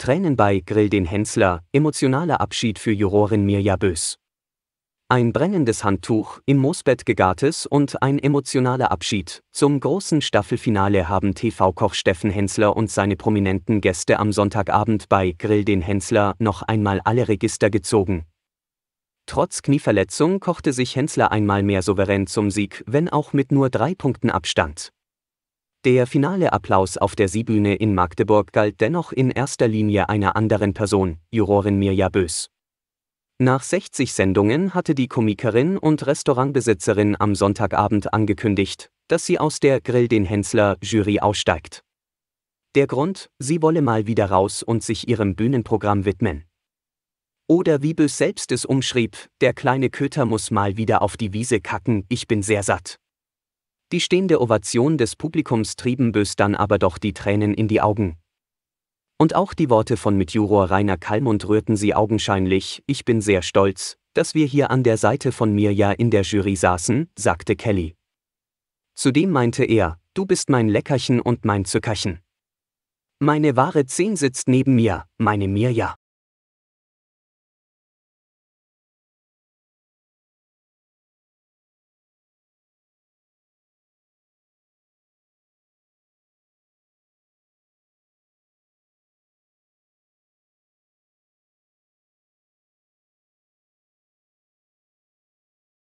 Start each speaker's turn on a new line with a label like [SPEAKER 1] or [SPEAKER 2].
[SPEAKER 1] Tränen bei Grill den Hensler, emotionaler Abschied für Jurorin Mirja Bös. Ein brennendes Handtuch, im Moosbett gegartes und ein emotionaler Abschied. Zum großen Staffelfinale haben TV-Koch Steffen Hensler und seine prominenten Gäste am Sonntagabend bei Grill den Hensler noch einmal alle Register gezogen. Trotz Knieverletzung kochte sich Hensler einmal mehr souverän zum Sieg, wenn auch mit nur drei Punkten Abstand. Der finale Applaus auf der Siebühne in Magdeburg galt dennoch in erster Linie einer anderen Person, Jurorin Mirja Bös. Nach 60 Sendungen hatte die Komikerin und Restaurantbesitzerin am Sonntagabend angekündigt, dass sie aus der Grill den Hensler Jury aussteigt. Der Grund, sie wolle mal wieder raus und sich ihrem Bühnenprogramm widmen. Oder wie Bös selbst es umschrieb, der kleine Köter muss mal wieder auf die Wiese kacken, ich bin sehr satt. Die stehende Ovation des Publikums trieben Bös dann aber doch die Tränen in die Augen. Und auch die Worte von Mitjuror Rainer Kallmund rührten sie augenscheinlich, ich bin sehr stolz, dass wir hier an der Seite von Mirja in der Jury saßen, sagte Kelly. Zudem meinte er, du bist mein Leckerchen und mein Zückerchen. Meine wahre Zehn sitzt neben mir, meine Mirja.